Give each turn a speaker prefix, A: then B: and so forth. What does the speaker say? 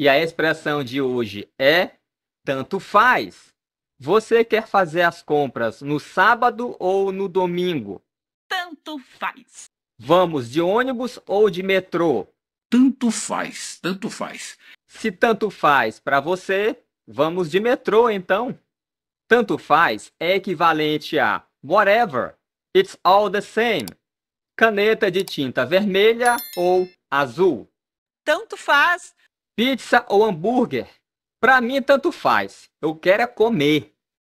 A: E a expressão de hoje é tanto faz. Você quer fazer as compras no sábado ou no domingo?
B: Tanto faz.
A: Vamos de ônibus ou de metrô? Tanto faz, tanto faz. Se tanto faz para você, vamos de metrô então. Tanto faz é equivalente a whatever, it's all the same. Caneta de tinta vermelha ou azul. Tanto faz, Pizza ou hambúrguer? Para mim, tanto faz. Eu quero é comer.